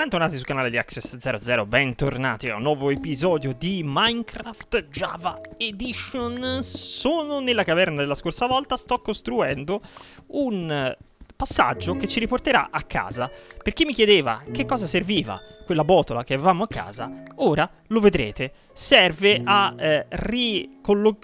Bentornati sul canale di Access00, bentornati a un nuovo episodio di Minecraft Java Edition. Sono nella caverna della scorsa volta, sto costruendo un passaggio che ci riporterà a casa. Per chi mi chiedeva che cosa serviva quella botola che avevamo a casa, ora lo vedrete, serve a eh,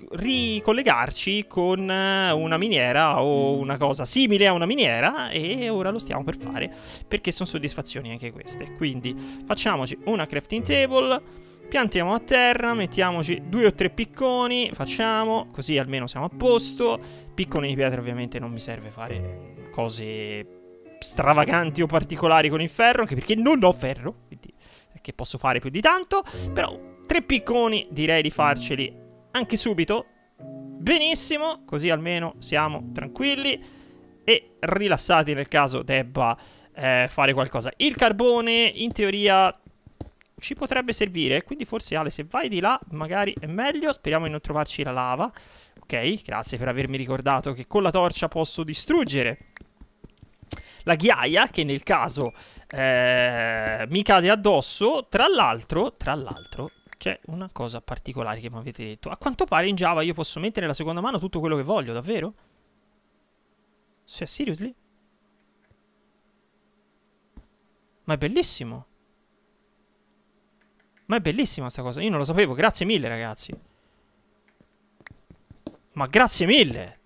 ricollegarci con eh, una miniera o una cosa simile a una miniera e ora lo stiamo per fare perché sono soddisfazioni anche queste. Quindi facciamoci una crafting table, piantiamo a terra, mettiamoci due o tre picconi, facciamo così almeno siamo a posto. Picconi di pietra ovviamente non mi serve fare cose stravaganti o particolari con il ferro, anche perché non ho ferro, quindi che posso fare più di tanto, però tre picconi direi di farceli anche subito. Benissimo, così almeno siamo tranquilli e rilassati nel caso debba eh, fare qualcosa. Il carbone in teoria ci potrebbe servire, quindi forse Ale se vai di là magari è meglio, speriamo di non trovarci la lava. Ok, grazie per avermi ricordato che con la torcia posso distruggere la ghiaia che nel caso eh, mi cade addosso. Tra l'altro, tra l'altro, c'è una cosa particolare che mi avete detto. A quanto pare in Java io posso mettere nella seconda mano tutto quello che voglio, davvero? Cioè, seriously? Ma è bellissimo. Ma è bellissima sta cosa. Io non lo sapevo. Grazie mille, ragazzi. Ma grazie mille.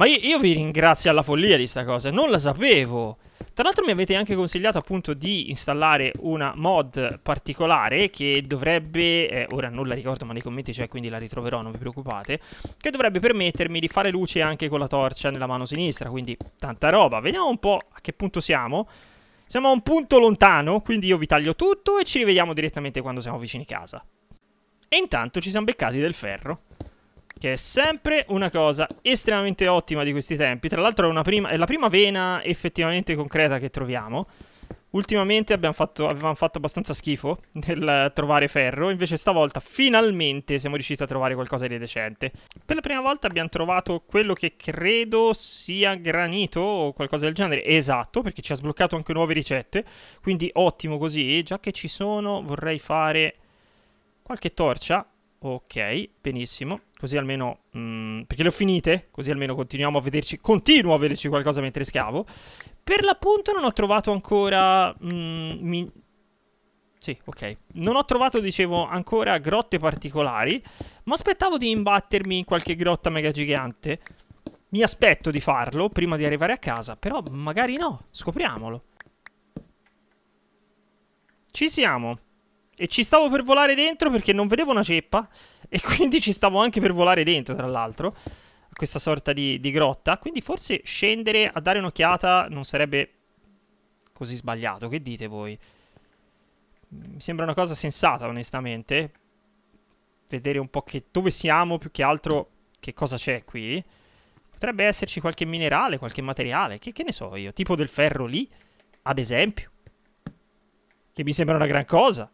Ma io, io vi ringrazio alla follia di sta cosa, non la sapevo. Tra l'altro mi avete anche consigliato appunto di installare una mod particolare che dovrebbe, eh, ora non la ricordo ma nei commenti c'è quindi la ritroverò, non vi preoccupate, che dovrebbe permettermi di fare luce anche con la torcia nella mano sinistra, quindi tanta roba. Vediamo un po' a che punto siamo. Siamo a un punto lontano, quindi io vi taglio tutto e ci rivediamo direttamente quando siamo vicini casa. E intanto ci siamo beccati del ferro che è sempre una cosa estremamente ottima di questi tempi. Tra l'altro è, prima, è la prima vena effettivamente concreta che troviamo. Ultimamente fatto, avevamo fatto abbastanza schifo nel trovare ferro, invece stavolta finalmente siamo riusciti a trovare qualcosa di decente. Per la prima volta abbiamo trovato quello che credo sia granito o qualcosa del genere. Esatto, perché ci ha sbloccato anche nuove ricette, quindi ottimo così. Già che ci sono vorrei fare qualche torcia Ok, benissimo. Così almeno... Mh, mm, perché le ho finite, così almeno continuiamo a vederci... Continuo a vederci qualcosa mentre scavo. Per l'appunto non ho trovato ancora... Mh, mm, mi... Sì, ok. Non ho trovato, dicevo, ancora grotte particolari, ma aspettavo di imbattermi in qualche grotta mega gigante. Mi aspetto di farlo prima di arrivare a casa, però magari no, scopriamolo. Ci siamo. E ci stavo per volare dentro perché non vedevo una ceppa. E quindi ci stavo anche per volare dentro, tra l'altro. Questa sorta di, di grotta. Quindi forse scendere a dare un'occhiata non sarebbe così sbagliato. Che dite voi? Mm, mi sembra una cosa sensata, onestamente. Vedere un po' che, dove siamo, più che altro che cosa c'è qui. Potrebbe esserci qualche minerale, qualche materiale, che, che, ne so io, tipo del ferro lì, ad esempio. Che mi sembra una gran cosa.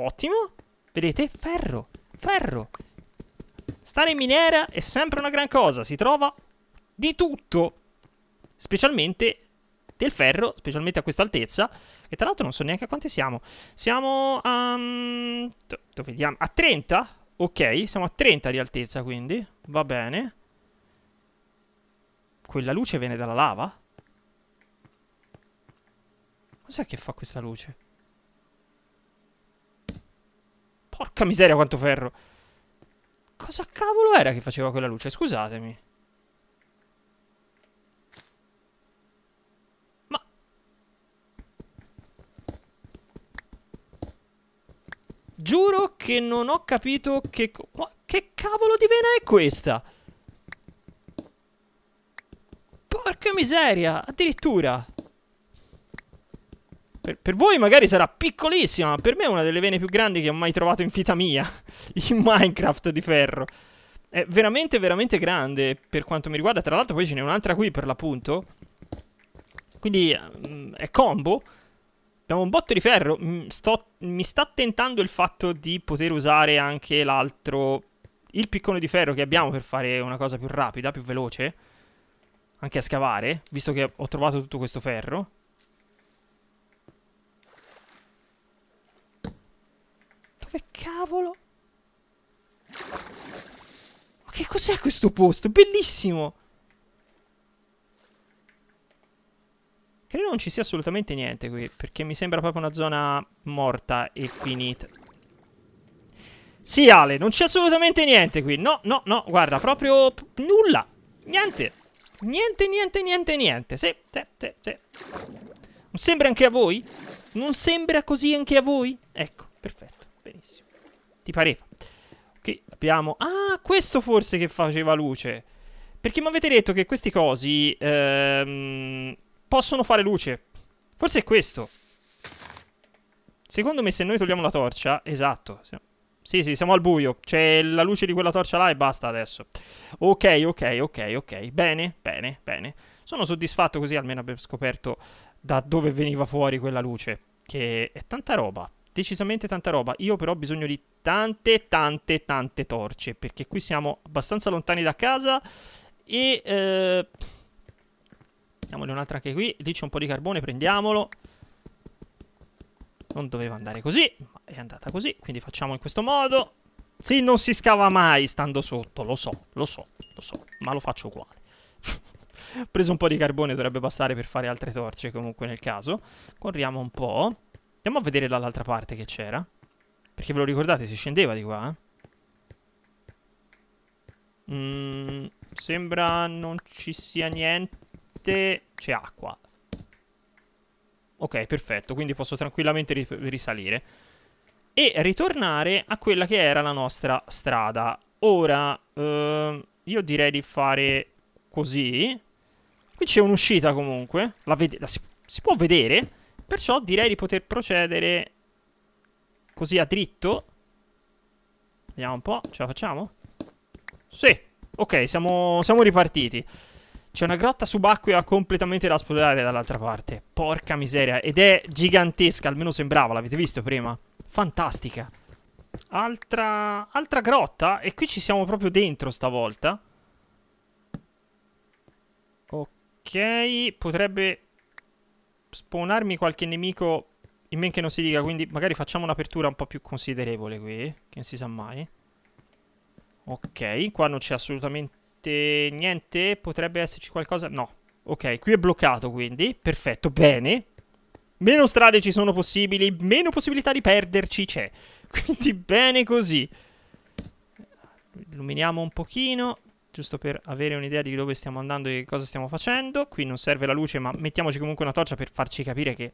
Ottimo. Vedete? Ferro. Ferro. Stare in miniera è sempre una gran cosa. Si trova di tutto. Specialmente del ferro, specialmente a questa altezza. E tra l'altro non so neanche a quanti siamo. Siamo a... Mm, dove diamo? A 30? Ok, siamo a 30 di altezza quindi. Va bene. Quella luce viene dalla lava? Cos'è che fa questa luce? Porca miseria quanto ferro. Cosa cavolo era che faceva quella luce? Scusatemi. Ma... Giuro che non ho capito che... Che cavolo di vena è questa? Porca miseria, addirittura. Per, per, voi magari sarà piccolissima, ma per me è una delle vene più grandi che ho mai trovato in vita mia. In Minecraft di ferro. È veramente, veramente grande per quanto mi riguarda. Tra l'altro poi ce n'è un'altra qui per l'appunto. Quindi mm, è combo. Abbiamo un botto di ferro. Mm, sto, mi sta tentando il fatto di poter usare anche l'altro... Il piccone di ferro che abbiamo per fare una cosa più rapida, più veloce. Anche a scavare, visto che ho trovato tutto questo ferro. Dove cavolo? Ma che cos'è questo posto? Bellissimo! Credo non ci sia assolutamente niente qui, perché mi sembra proprio una zona morta e finita. Sì, Ale, non c'è assolutamente niente qui. No, no, no, guarda, proprio nulla. Niente. Niente, niente, niente, niente. Sì, sì, sì, sì. Non sembra anche a voi? Non sembra così anche a voi? Ecco, perfetto. Benissimo. Ti pareva. Ok, abbiamo... Ah, questo forse che faceva luce. Perché mi avete detto che questi cosi ehm, possono fare luce. Forse è questo. Secondo me se noi togliamo la torcia... Esatto. Sì, sì, siamo al buio. C'è la luce di quella torcia là e basta adesso. Ok, ok, ok, ok. Bene, bene, bene. Sono soddisfatto così almeno abbiamo scoperto da dove veniva fuori quella luce. Che è tanta roba decisamente tanta roba. Io però ho bisogno di tante, tante, tante torce, perché qui siamo abbastanza lontani da casa e... Eh, Diamole un'altra anche qui. Lì c'è un po' di carbone, prendiamolo. Non doveva andare così, ma è andata così. Quindi facciamo in questo modo. Sì, non si scava mai stando sotto, lo so, lo so, lo so, ma lo faccio uguale. Ho preso un po' di carbone, dovrebbe bastare per fare altre torce comunque nel caso. Corriamo un po'. Andiamo a vedere dall'altra parte che c'era. Perché ve lo ricordate, si scendeva di qua. Eh? Mm, sembra non ci sia niente. C'è acqua. Ok, perfetto, quindi posso tranquillamente ri risalire. E ritornare a quella che era la nostra strada. Ora, ehm, io direi di fare così. Qui c'è un'uscita comunque. La, la si, si può vedere? Perciò direi di poter procedere così a dritto. Vediamo un po', ce la facciamo? Sì, ok, siamo, siamo ripartiti. C'è una grotta subacquea completamente da esplorare dall'altra parte. Porca miseria, ed è gigantesca, almeno sembrava, l'avete visto prima? Fantastica. Altra, altra grotta, e qui ci siamo proprio dentro stavolta. Ok, potrebbe spawnarmi qualche nemico in men che non si dica, quindi magari facciamo un'apertura un po' più considerevole qui, che non si sa mai. Ok, qua non c'è assolutamente niente, potrebbe esserci qualcosa? No. Ok, qui è bloccato quindi, perfetto, bene. Meno strade ci sono possibili, meno possibilità di perderci c'è. Quindi bene così. Illuminiamo un pochino, giusto per avere un'idea di dove stiamo andando e cosa stiamo facendo. Qui non serve la luce, ma mettiamoci comunque una torcia per farci capire che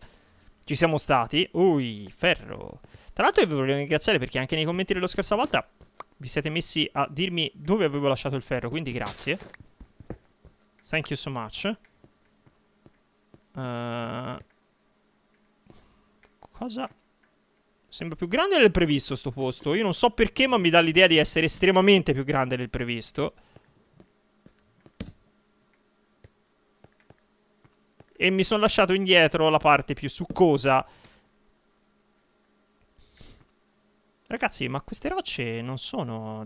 ci siamo stati. Ui, ferro. Tra l'altro vi voglio ringraziare perché anche nei commenti della scorsa volta vi siete messi a dirmi dove avevo lasciato il ferro, quindi grazie. Thank you so much. Uh, cosa? Sembra più grande del previsto sto posto. Io non so perché, ma mi dà l'idea di essere estremamente più grande del previsto. e mi sono lasciato indietro la parte più succosa. Ragazzi, ma queste rocce non sono...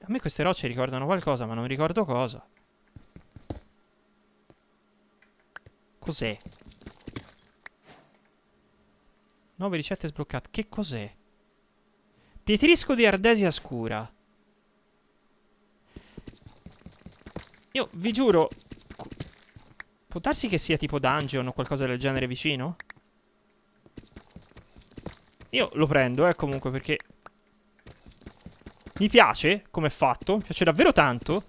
A me queste rocce ricordano qualcosa, ma non ricordo cosa. Cos'è? Nuove ricette sbloccate. Che cos'è? Pietrisco di Ardesia Scura. Io vi giuro, Può darsi che sia tipo dungeon o qualcosa del genere vicino? Io lo prendo, eh, comunque, perché... Mi piace come è fatto, mi piace davvero tanto.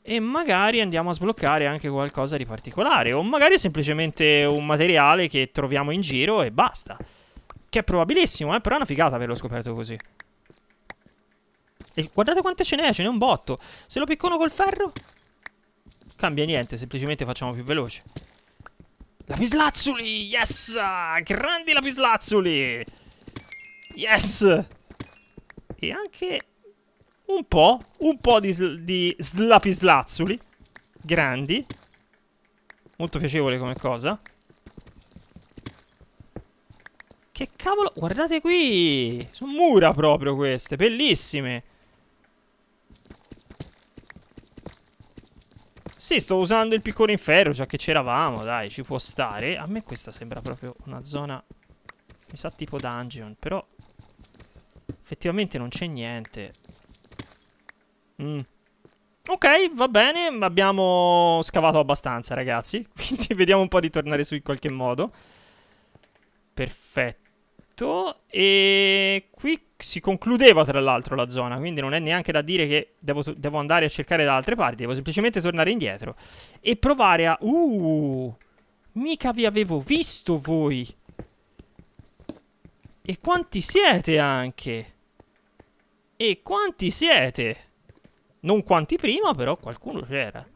E magari andiamo a sbloccare anche qualcosa di particolare. O magari semplicemente un materiale che troviamo in giro e basta. Che è probabilissimo, eh, però è una figata averlo scoperto così. E guardate quante ce n'è, ce n'è un botto. Se lo piccono col ferro, cambia niente, semplicemente facciamo più veloce. Lapislazzuli, yes! Grandi lapislazzuli! Yes! E anche un po', un po' di, sl di slapislazzuli. Grandi. Molto piacevole come cosa. Che cavolo, guardate qui! Sono mura proprio queste, bellissime! Sì, sto usando il piccone in ferro, già che c'eravamo, dai, ci può stare. A me questa sembra proprio una zona, mi sa tipo dungeon, però effettivamente non c'è niente. Mm. Ok, va bene, abbiamo scavato abbastanza, ragazzi. Quindi vediamo un po' di tornare su in qualche modo. Perfetto detto e qui si concludeva tra l'altro la zona, quindi non è neanche da dire che devo, devo, andare a cercare da altre parti, devo semplicemente tornare indietro e provare a... Uh, mica vi avevo visto voi! E quanti siete anche? E quanti siete? Non quanti prima, però qualcuno c'era.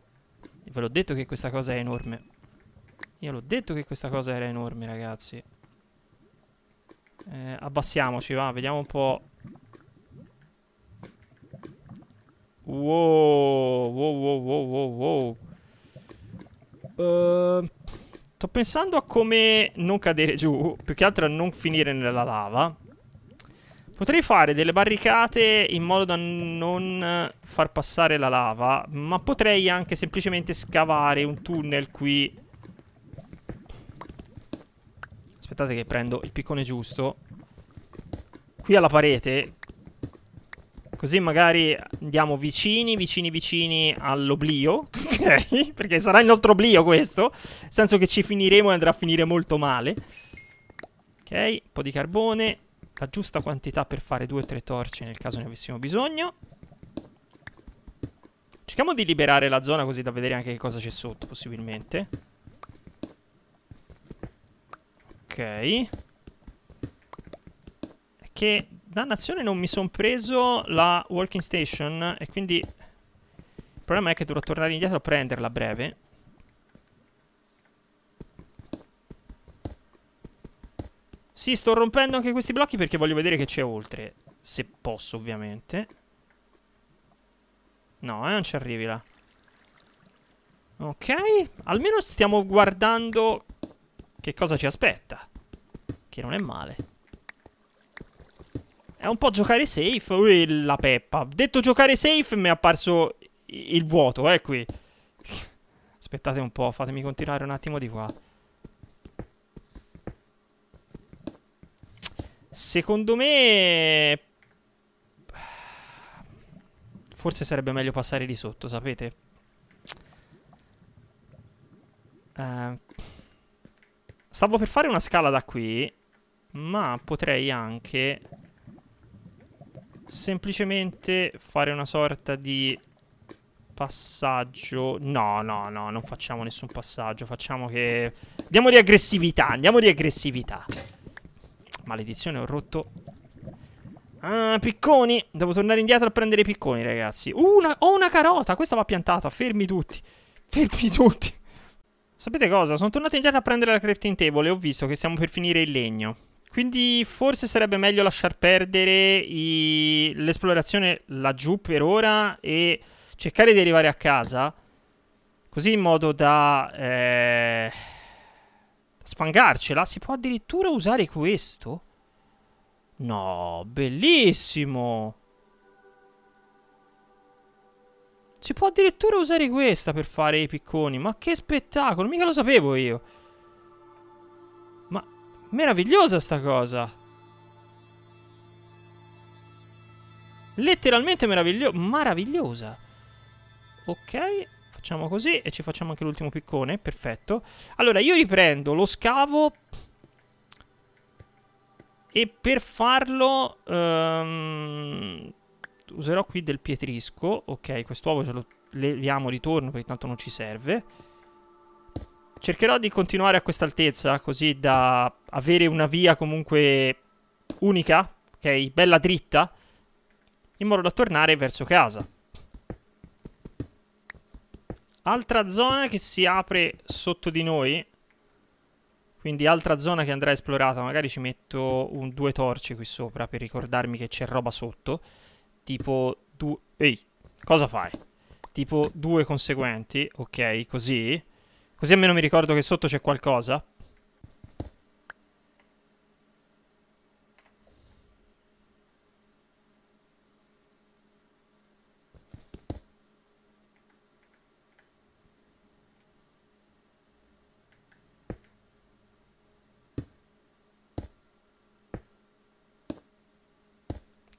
Ve l'ho detto che questa cosa è enorme. Io l'ho detto che questa cosa era enorme, ragazzi. Eh, abbassiamoci, va, vediamo un po'. Wow, wow, wow, wow, wow, wow. Uh, sto pensando a come non cadere giù, più che altro a non finire nella lava. Potrei fare delle barricate in modo da non far passare la lava, ma potrei anche semplicemente scavare un tunnel qui Aspettate che prendo il piccone giusto. Qui alla parete. Così magari andiamo vicini, vicini, vicini all'oblio. Ok? Perché sarà il nostro oblio questo. Nel senso che ci finiremo e andrà a finire molto male. Ok? Un po' di carbone. La giusta quantità per fare due o tre torce nel caso ne avessimo bisogno. Cerchiamo di liberare la zona così da vedere anche che cosa c'è sotto, possibilmente. Ok. Che dannazione non mi sono preso la working station e quindi il problema è che dovrò tornare indietro a prenderla a breve. Sì, sto rompendo anche questi blocchi perché voglio vedere che c'è oltre. Se posso, ovviamente. No, eh, non ci arrivi là. Ok, almeno stiamo guardando che cosa ci aspetta. Che non è male. È un po' giocare safe. Ui, oh, eh, la peppa. Detto giocare safe mi è apparso il vuoto, eh, qui. Aspettate un po', fatemi continuare un attimo di qua. Secondo me... Forse sarebbe meglio passare di sotto, sapete? Uh, Stavo per fare una scala da qui, ma potrei anche semplicemente fare una sorta di passaggio. No, no, no, non facciamo nessun passaggio, facciamo che... Andiamo di aggressività, andiamo di aggressività. Maledizione, ho rotto... Ah, picconi! Devo tornare indietro a prendere i picconi, ragazzi. Una... Ho una carota, questa va piantata, fermi tutti. Fermi tutti. Sapete cosa? Sono tornato indietro a prendere la crafting table e ho visto che stiamo per finire il legno. Quindi forse sarebbe meglio lasciar perdere i... l'esplorazione laggiù per ora e cercare di arrivare a casa. Così in modo da... Eh... Sfangarcela? Si può addirittura usare questo? No, bellissimo! Si può addirittura usare questa per fare i picconi. Ma che spettacolo, mica lo sapevo io. Ma meravigliosa sta cosa. Letteralmente meraviglio meravigliosa. Ok, facciamo così e ci facciamo anche l'ultimo piccone, perfetto. Allora, io riprendo lo scavo e per farlo... Um, userò qui del pietrisco. Ok, quest'uovo ce lo leviamo di torno perché tanto non ci serve. Cercherò di continuare a quest'altezza così da avere una via comunque unica, ok, bella dritta, in modo da tornare verso casa. Altra zona che si apre sotto di noi, quindi altra zona che andrà esplorata, magari ci metto un, due torce qui sopra per ricordarmi che c'è roba sotto tipo due... Ehi, cosa fai? Tipo due conseguenti, ok, così. Così almeno mi ricordo che sotto c'è qualcosa.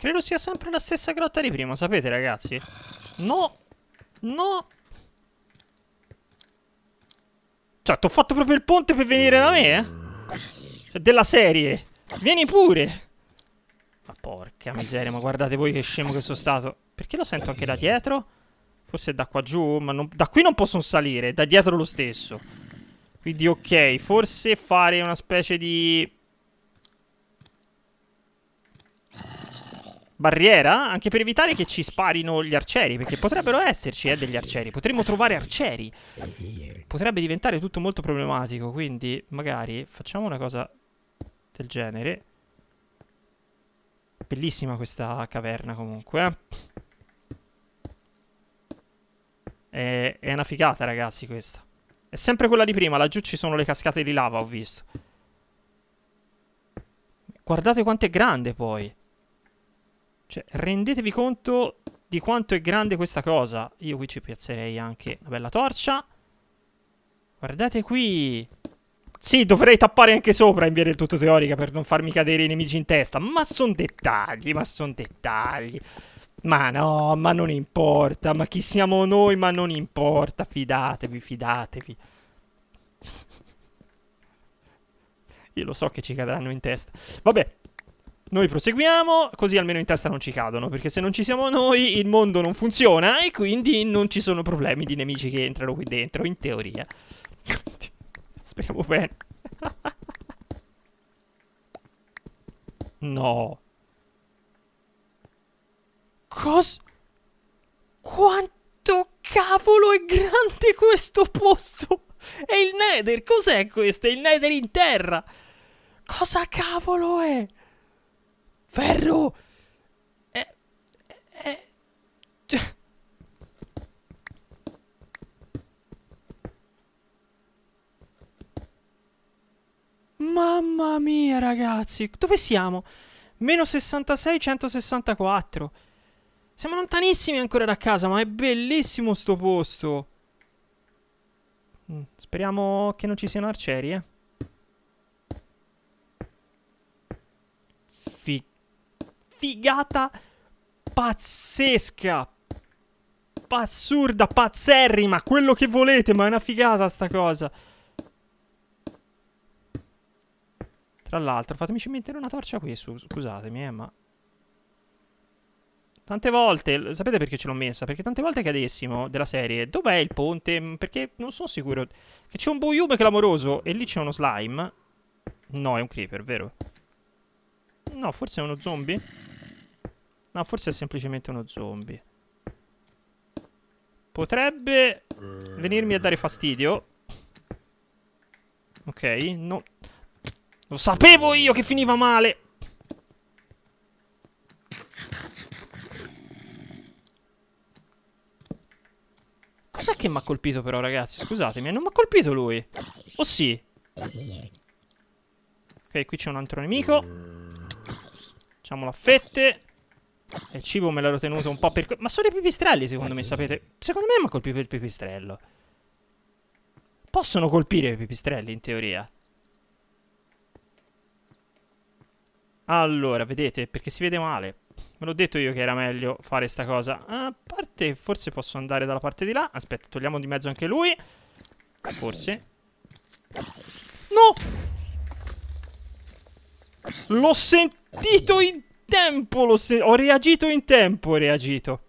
Credo sia sempre la stessa grotta di prima, sapete ragazzi? No! No! Cioè, ti ho fatto proprio il ponte per venire da me, eh? Cioè, della serie! Vieni pure! Ma porca miseria, ma guardate voi che scemo che sono stato. Perché lo sento anche da dietro? Forse da qua giù, ma non... da qui non possono salire, da dietro lo stesso. Quindi ok, forse fare una specie di... barriera anche per evitare che ci sparino gli arcieri, perché potrebbero esserci eh, degli arcieri, potremmo trovare arcieri. Potrebbe diventare tutto molto problematico, quindi magari facciamo una cosa del genere. Bellissima questa caverna comunque. Eh. È, è una figata ragazzi questa. È sempre quella di prima, laggiù ci sono le cascate di lava ho visto. Guardate quanto è grande poi. Cioè, rendetevi conto di quanto è grande questa cosa. Io qui ci piazzerei anche una bella torcia. Guardate qui. Sì, dovrei tappare anche sopra in via del tutto teorica per non farmi cadere i nemici in testa. Ma sono dettagli, ma sono dettagli. Ma no, ma non importa. Ma chi siamo noi, ma non importa. Fidatevi, fidatevi. Io lo so che ci cadranno in testa. Vabbè, noi proseguiamo, così almeno in testa non ci cadono, perché se non ci siamo noi il mondo non funziona e quindi non ci sono problemi di nemici che entrano qui dentro, in teoria. Speriamo bene. no. Cos... Quanto cavolo è grande questo posto? È il nether, cos'è questo? È il nether in terra. Cosa cavolo è? Ferro! Eh, eh, eh, cioè... Mamma mia, ragazzi! Dove siamo? Meno 66, 164. Siamo lontanissimi ancora da casa, ma è bellissimo sto posto. Mm, speriamo che non ci siano arcieri, eh. figata pazzesca. Pazzurda, pazzerrima, quello che volete, ma è una figata sta cosa. Tra l'altro, fatemi cimentare una torcia qui, su, scusatemi, eh, ma... Tante volte, sapete perché ce l'ho messa? Perché tante volte cadessimo della serie, dov'è il ponte? Perché non sono sicuro che c'è un Boyume clamoroso e lì c'è uno slime. No, è un creeper, vero? No, forse è uno zombie? No, forse è semplicemente uno zombie. Potrebbe venirmi a dare fastidio. Ok, no. Lo sapevo io che finiva male! Cos'è che mi ha colpito però, ragazzi? Scusatemi, non mi ha colpito lui. O oh, sì? Ok, qui c'è un altro nemico. Facciamolo a fette. Il cibo me l'ero tenuto un po' per... Ma sono i pipistrelli, secondo me, sapete? Secondo me mi ha colpito il pipistrello. Possono colpire i pipistrelli, in teoria. Allora, vedete? Perché si vede male. Me l'ho detto io che era meglio fare sta cosa. A parte, forse posso andare dalla parte di là. Aspetta, togliamo di mezzo anche lui. Forse. L'ho sentito in tempo, se ho reagito in tempo, ho reagito.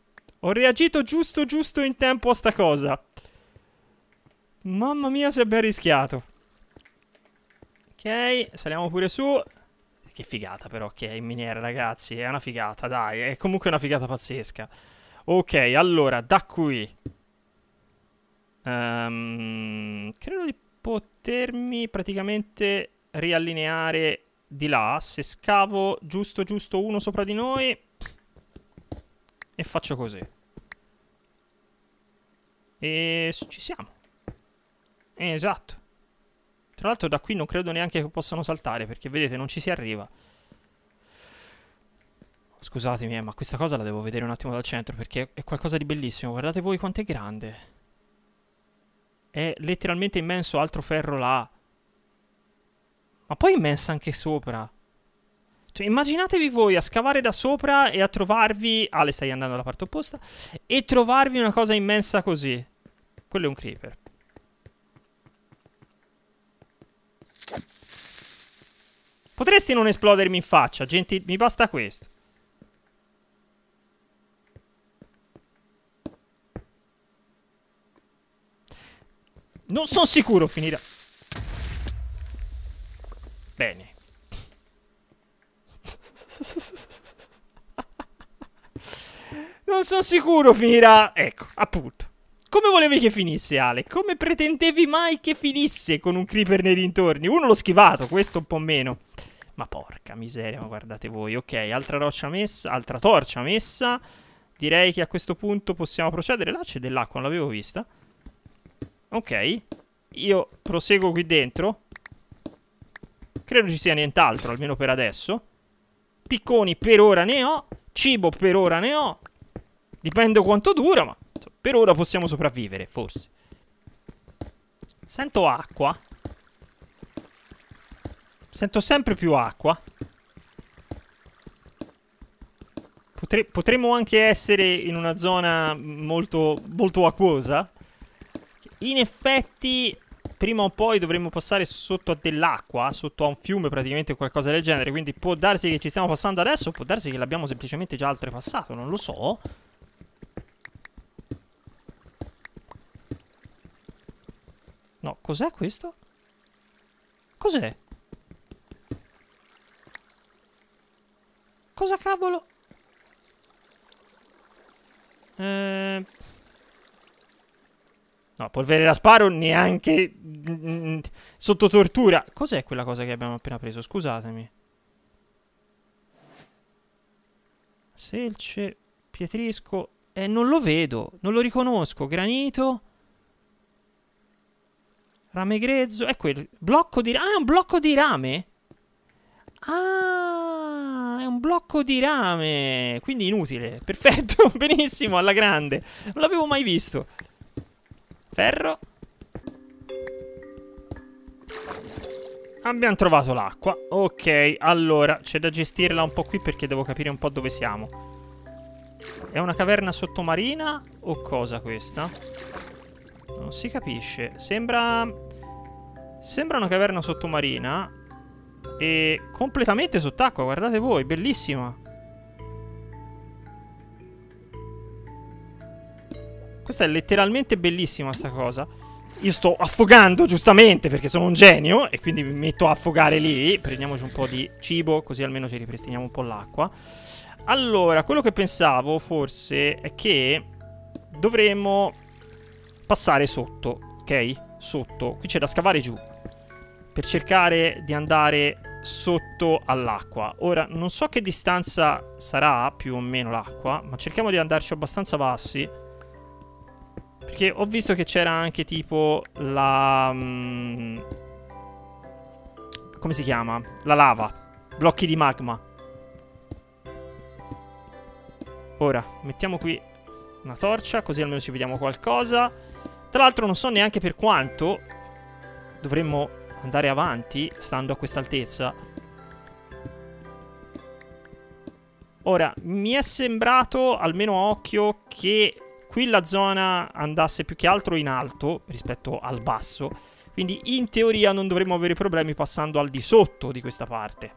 Ho reagito giusto giusto in tempo a sta cosa. Mamma mia, si è ben rischiato. Ok, saliamo pure su. Che figata però che è in miniera, ragazzi. È una figata, dai. È comunque una figata pazzesca. Ok, allora, da qui. Um, credo di potermi praticamente riallineare di là, se scavo giusto giusto uno sopra di noi e faccio così. E ci siamo. Eh, esatto. Tra l'altro da qui non credo neanche che possano saltare perché vedete non ci si arriva. Scusatemi, eh, ma questa cosa la devo vedere un attimo dal centro perché è qualcosa di bellissimo. Guardate voi quanto è grande. È letteralmente immenso altro ferro là. Ma poi immensa anche sopra. Cioè, immaginatevi voi a scavare da sopra e a trovarvi... Ah, le stai andando alla parte opposta. E trovarvi una cosa immensa così. Quello è un creeper. Potresti non esplodermi in faccia, gente. Mi basta questo. Non sono sicuro finirà. Bene. Non sono sicuro finirà... Ecco, appunto. Come volevi che finisse, Ale? Come pretendevi mai che finisse con un creeper nei dintorni? Uno l'ho schivato, questo un po' meno. Ma porca miseria, ma guardate voi. Ok, altra roccia messa, altra torcia messa. Direi che a questo punto possiamo procedere. Là c'è dell'acqua, non l'avevo vista. Ok. Io proseguo qui dentro. Credo ci sia nient'altro, almeno per adesso. Picconi per ora ne ho. Cibo per ora ne ho. Dipende quanto dura, ma per ora possiamo sopravvivere, forse. Sento acqua. Sento sempre più acqua. Potre potremmo anche essere in una zona molto, molto acquosa. In effetti prima o poi dovremmo passare sotto a dell'acqua, sotto a un fiume praticamente o qualcosa del genere, quindi può darsi che ci stiamo passando adesso, può darsi che l'abbiamo semplicemente già oltrepassato, non lo so. No, cos'è questo? Cos'è? Cosa cavolo? Ehm... No, polvere da sparo neanche mh, sotto tortura. Cos'è quella cosa che abbiamo appena preso? Scusatemi. Selce, pietrisco. Eh, non lo vedo, non lo riconosco. Granito. Rame grezzo. È quel blocco di Ah, è un blocco di rame? Ah, è un blocco di rame. Quindi inutile. Perfetto, benissimo, alla grande. Non l'avevo mai visto. Ferro. Abbiamo trovato l'acqua. Ok, allora, c'è da gestirla un po' qui perché devo capire un po' dove siamo. È una caverna sottomarina o cosa questa? Non si capisce. Sembra... Sembra una caverna sottomarina e completamente sott'acqua, guardate voi, bellissima. Questa è letteralmente bellissima sta cosa. Io sto affogando, giustamente, perché sono un genio, e quindi mi metto a affogare lì. Prendiamoci un po' di cibo, così almeno ci ripristiniamo un po' l'acqua. Allora, quello che pensavo, forse, è che dovremmo passare sotto, ok? Sotto. Qui c'è da scavare giù, per cercare di andare sotto all'acqua. Ora, non so che distanza sarà più o meno l'acqua, ma cerchiamo di andarci abbastanza bassi perché ho visto che c'era anche tipo la... Mm, come si chiama? La lava. Blocchi di magma. Ora, mettiamo qui una torcia, così almeno ci vediamo qualcosa. Tra l'altro non so neanche per quanto dovremmo andare avanti, stando a questa altezza. Ora, mi è sembrato, almeno a occhio, che Qui la zona andasse più che altro in alto rispetto al basso, quindi in teoria non dovremmo avere problemi passando al di sotto di questa parte.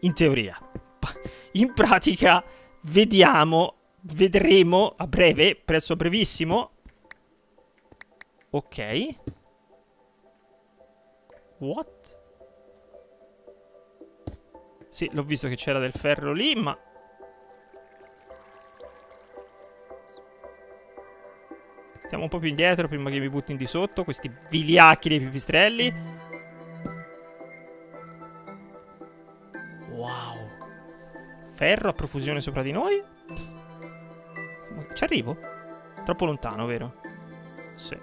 In teoria. In pratica vediamo, vedremo a breve, presso brevissimo. Ok. What? Sì, l'ho visto che c'era del ferro lì, ma Stiamo un po' più indietro prima che mi buttin di sotto questi vigliacchi dei pipistrelli. Wow. Ferro a profusione sopra di noi. Ci arrivo? Troppo lontano, vero? Sì.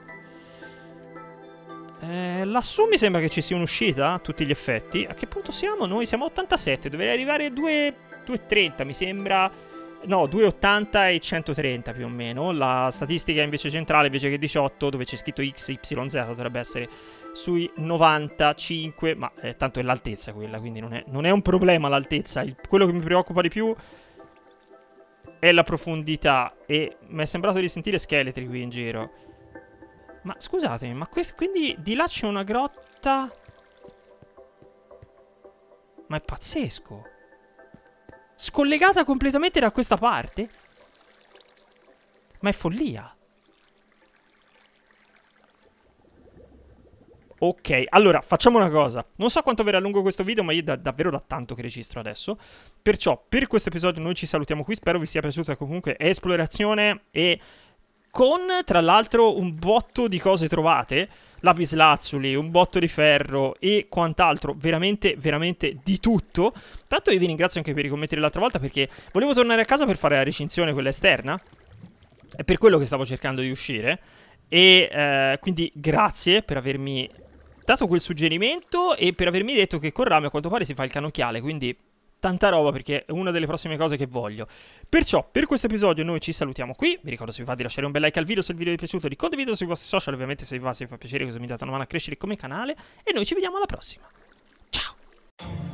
Eh, lassù mi sembra che ci sia un'uscita a tutti gli effetti. A che punto siamo noi? Siamo 87, dovrei arrivare a 2.30 mi sembra no, 280 e 130 più o meno. La statistica invece centrale, invece che 18, dove c'è scritto XYZ, dovrebbe essere sui 95, ma eh, tanto è l'altezza quella, quindi non è, non è un problema l'altezza. Il, quello che mi preoccupa di più è la profondità e mi è sembrato di sentire scheletri qui in giro. Ma scusatemi, ma quindi di là c'è una grotta... Ma è pazzesco scollegata completamente da questa parte? Ma è follia. Ok, allora facciamo una cosa. Non so quanto verrà lungo questo video, ma io da, davvero da tanto che registro adesso. Perciò, per questo episodio noi ci salutiamo qui. Spero vi sia piaciuta comunque esplorazione e con tra l'altro un botto di cose trovate, lapislazzuli, un botto di ferro e quant'altro, veramente, veramente di tutto. Tanto io vi ringrazio anche per i commenti dell'altra volta perché volevo tornare a casa per fare la recinzione, quella esterna. È per quello che stavo cercando di uscire. E eh, quindi grazie per avermi dato quel suggerimento e per avermi detto che con Rame a quanto pare si fa il canocchiale, quindi tanta roba perché è una delle prossime cose che voglio. Perciò, per questo episodio noi ci salutiamo qui. Vi ricordo se vi va di lasciare un bel like al video, se il video vi è piaciuto di condividerlo sui vostri social, ovviamente se vi va, se vi fa piacere così mi date una mano a crescere come canale e noi ci vediamo alla prossima. Ciao!